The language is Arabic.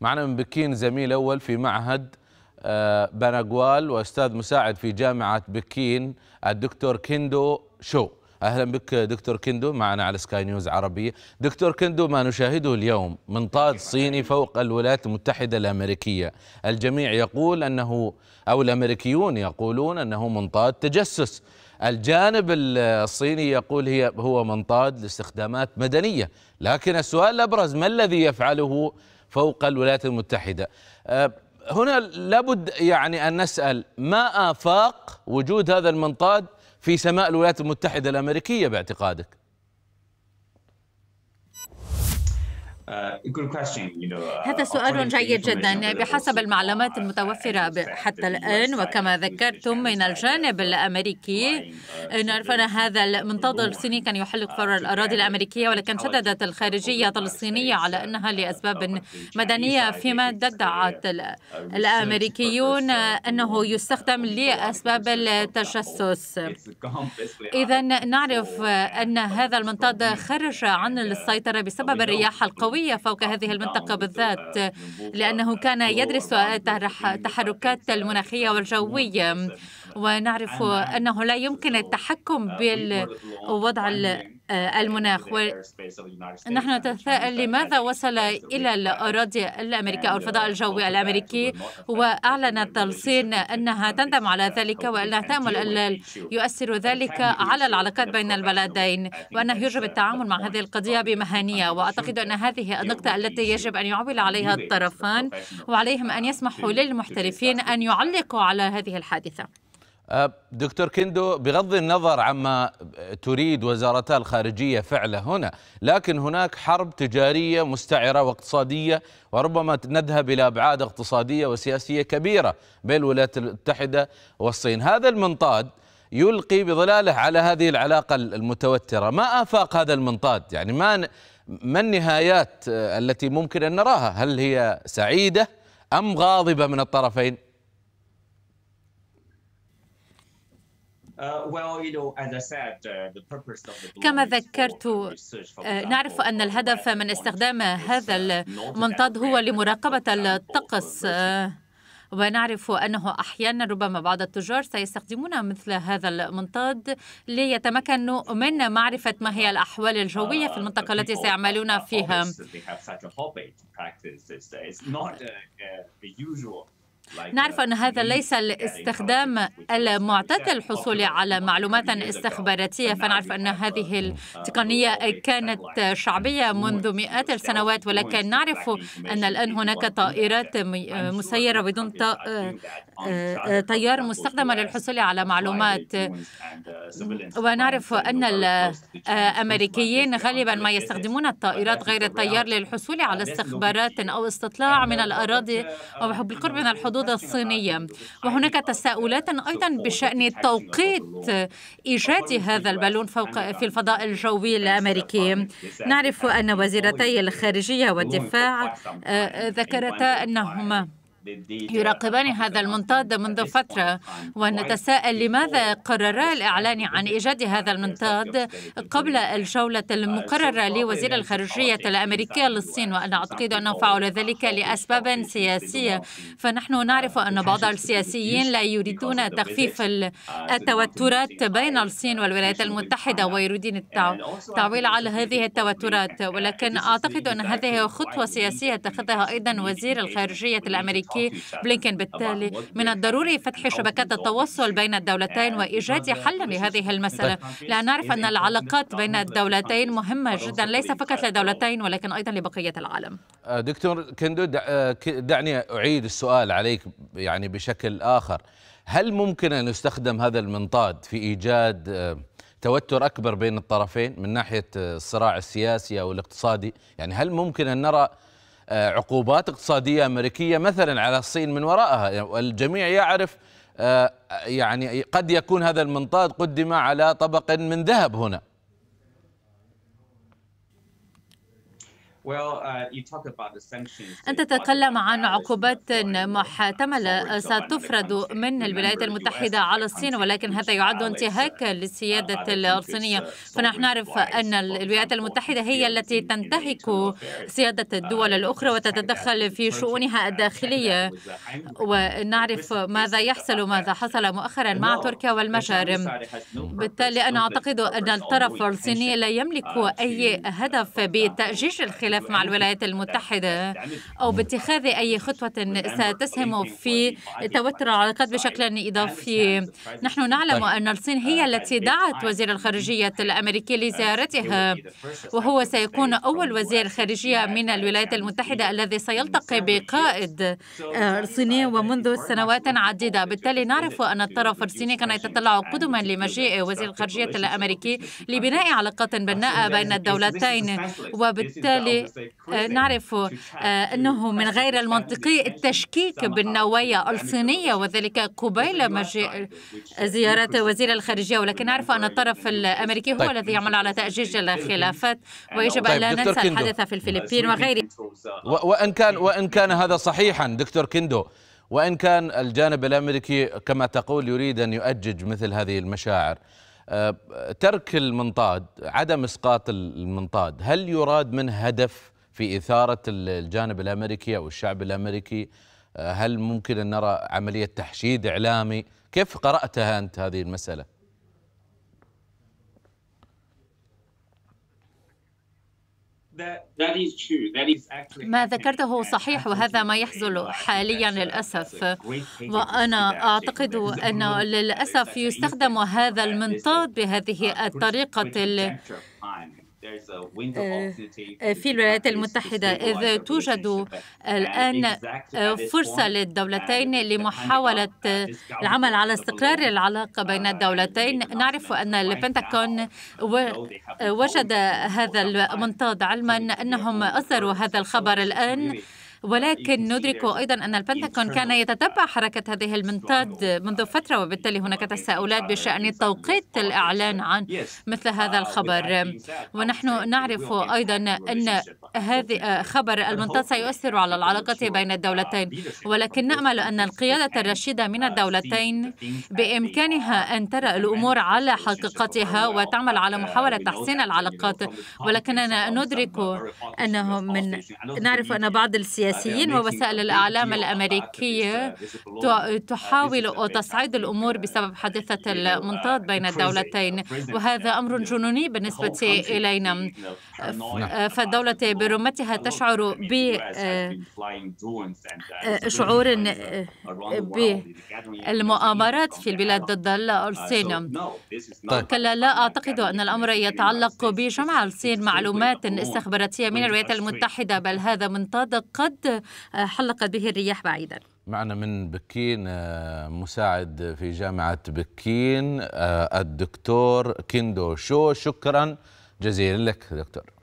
معنا من بكين زميل أول في معهد آه، بنغوال وأستاذ مساعد في جامعة بكين الدكتور كيندو شو أهلا بك دكتور كيندو معنا على سكاي نيوز عربية دكتور كيندو ما نشاهده اليوم منطاد صيني فوق الولايات المتحدة الأمريكية الجميع يقول أنه أو الأمريكيون يقولون أنه منطاد تجسس الجانب الصيني يقول هي هو منطاد لاستخدامات مدنية لكن السؤال الأبرز ما الذي يفعله فوق الولايات المتحدة آه، هنا لابد يعني أن نسأل ما آفاق وجود هذا المنطاد في سماء الولايات المتحدة الأمريكية باعتقادك Uh, uh, هذا سؤال جيد جدا يعني بحسب المعلومات uh, المتوفرة حتى الآن وكما ذكرتم من الجانب الأمريكي نعرف أن هذا المنتظر الصيني كان يحلق فور الأراضي الأمريكية ولكن شددت الخارجية الصينية على أنها لأسباب مدنية فيما ادعت الأمريكيون أنه يستخدم لأسباب التجسس إذا نعرف أن هذا المنطاد خرج عن السيطرة بسبب الرياح القوية قوية فوق هذه المنطقة بالذات لأنه كان يدرس التحركات المناخية والجوية ونعرف أنه لا يمكن التحكم آه، بالوضع آه، المناخ ونحن نتساءل لماذا وصل إلى الأراضي الأمريكية أو uh, الفضاء الجوي الأمريكي وأعلنت الصين أنها تندم على ذلك وأنها تأمل أن يؤثر ذلك على العلاقات بين البلدين وأنه يجب uh, التعامل مع هذه القضية بمهنية وأعتقد أن هذه النقطة التي يجب أن يعول عليها الطرفان وعليهم أن uh, يسمحوا للمحترفين أن يعلقوا على هذه الحادثة دكتور كندو بغض النظر عما تريد وزارتا الخارجية فعله هنا لكن هناك حرب تجارية مستعرة واقتصادية وربما نذهب إلى أبعاد اقتصادية وسياسية كبيرة بين الولايات المتحدة والصين هذا المنطاد يلقي بظلاله على هذه العلاقة المتوترة ما آفاق هذا المنطاد يعني ما ما النهايات التي ممكن أن نراها هل هي سعيدة أم غاضبة من الطرفين Uh, uh, كما ذكرت uh, نعرف أن الهدف من استخدام هذا المنطاد هو لمراقبة الطقس ونعرف أنه أحيانا ربما بعض التجار سيستخدمون مثل هذا المنطاد ليتمكنوا من معرفة ما هي الأحوال الجوية في المنطقة التي سيعملون فيها. نعرف uh, أن هذا ليس الاستخدام المعتاد للحصول على معلومات استخباراتية فنعرف أن هذه التقنية كانت شعبية منذ مئات السنوات ولكن نعرف أن الآن هناك طائرات مسيرة بدون طيار مستخدمة للحصول على معلومات ونعرف أن الأمريكيين غالبا ما يستخدمون الطائرات غير الطيار للحصول على استخبارات أو استطلاع من uh, الأراضي uh, أو بالقرب من الحدود الحدود الصينية وهناك تساؤلات أيضا بشأن توقيت إيجاد هذا البالون فوق في الفضاء الجوي الأمريكي نعرف أن وزيرتي الخارجية والدفاع آه، ذكرتا أنهما يراقبان هذا المنطاد منذ فترة ونتساءل لماذا قررا الإعلان عن إيجاد هذا المنطاد قبل الجولة المقررة لوزير الخارجية الأمريكية للصين وأنا أعتقد أنه فعل ذلك لأسباب سياسية فنحن نعرف أن بعض السياسيين لا يريدون تخفيف التوترات بين الصين والولايات المتحدة ويريدون التعويل على هذه التوترات ولكن أعتقد أن هذه خطوة سياسية اتخذها أيضا وزير الخارجية الأمريكية بلينكن بالتالي من الضروري فتح شبكات التواصل بين الدولتين وإيجاد حل لهذه المسألة لأن نعرف أن العلاقات بين الدولتين مهمة جدا ليس فقط لدولتين ولكن أيضا لبقية العالم آه، دكتور كندو آه، دعني أعيد السؤال عليك يعني بشكل آخر هل ممكن أن يستخدم هذا المنطاد في إيجاد آه، توتر أكبر بين الطرفين من ناحية الصراع السياسي أو الاقتصادي يعني هل ممكن أن نرى آه، عقوبات اقتصادية أمريكية مثلا على الصين من وراءها الجميع يعرف آه، يعني قد يكون هذا المنطاد قدم على طبق من ذهب هنا Uh, أنت تتكلم عن عقوبات محتملة ستفرض من الولايات المتحدة على الصين ولكن هذا يعد انتهاكا uh, للسيادة الصينية uh, فنحن نعرف أن الولايات المتحدة هي التي تنتهك سيادة الدول الأخرى وتتدخل في شؤونها الداخلية ونعرف ماذا يحصل ماذا حصل مؤخرا مع تركيا والمجارم بالتالي أنا أعتقد أن الطرف الصيني لا يملك أي هدف بتأجيج الخلاف الائتلاف مع الولايات المتحدة أو باتخاذ أي خطوة ستسهم في توتر العلاقات بشكل إضافي نحن نعلم أن الصين هي التي دعت وزير الخارجية الأمريكي لزيارتها وهو سيكون أول وزير خارجية من الولايات المتحدة الذي سيلتقي بقائد صيني ومنذ سنوات عديدة بالتالي نعرف أن الطرف الصيني كان يتطلع قدما لمجيء وزير الخارجية الأمريكي لبناء علاقات بناءة بين الدولتين وبالتالي آه، نعرف آه، أنه من غير المنطقي التشكيك uh, بالنوايا الصينية وذلك قبيل مجيء آه، زيارة وزير الخارجية ولكن نعرف أن الطرف الأمريكي هو طيب. الذي يعمل على تأجيج الخلافات ويجب أن لا ننسى الحدث في الفلبين وغيره وإن كان وإن كان هذا صحيحا دكتور كيندو وإن كان الجانب الأمريكي كما تقول يريد أن يؤجج مثل هذه المشاعر ترك المنطاد عدم اسقاط المنطاد هل يراد منه هدف في اثاره الجانب الامريكي او الشعب الامريكي آه، هل ممكن ان نرى عمليه تحشيد اعلامي كيف قراتها انت هذه المساله ما ذكرته صحيح وهذا ما يحصل حاليا للأسف وأنا أعتقد أنه للأسف يستخدم هذا المنطاد بهذه الطريقة في الولايات المتحدة إذ توجد الآن فرصة للدولتين لمحاولة العمل على استقرار العلاقة بين الدولتين نعرف أن البنتاغون وجد هذا المنطاد علما أنهم أصدروا هذا الخبر الآن ولكن ندرك أيضا أن البنتاغون كان يتتبع حركة هذه المنطاد منذ فترة وبالتالي هناك تساؤلات بشأن توقيت الإعلان عن مثل هذا uh, الخبر ونحن نعرف أيضا أن هذه آه، خبر المنطاد سيؤثر على العلاقة بين الدولتين ولكن نأمل أن القيادة الرشيدة من الدولتين بإمكانها أن ترى الأمور على حقيقتها وتعمل على uh, محاولة تحسين uh, العلاقات ولكننا ندرك أنه من نعرف أن e بعض السياسات السياسيين ووسائل الإعلام الأمريكية تحاول تصعيد الأمور بسبب حادثة uh, المنطاد بين الدولتين وهذا أمر جنوني بالنسبة إلينا uh, فالدولة برمتها تشعر ب آه، uh, آه، شعور آه، بالمؤامرات في البلاد ضد الصين كلا لا أعتقد أن الأمر يتعلق بجمع الصين معلومات استخباراتية من الولايات المتحدة بل هذا منطاد قد قد آه، حلق به الرياح بعيدا معنا من بكين آه، مساعد في جامعة بكين آه، الدكتور كيندو شو شكرا جزيلا لك دكتور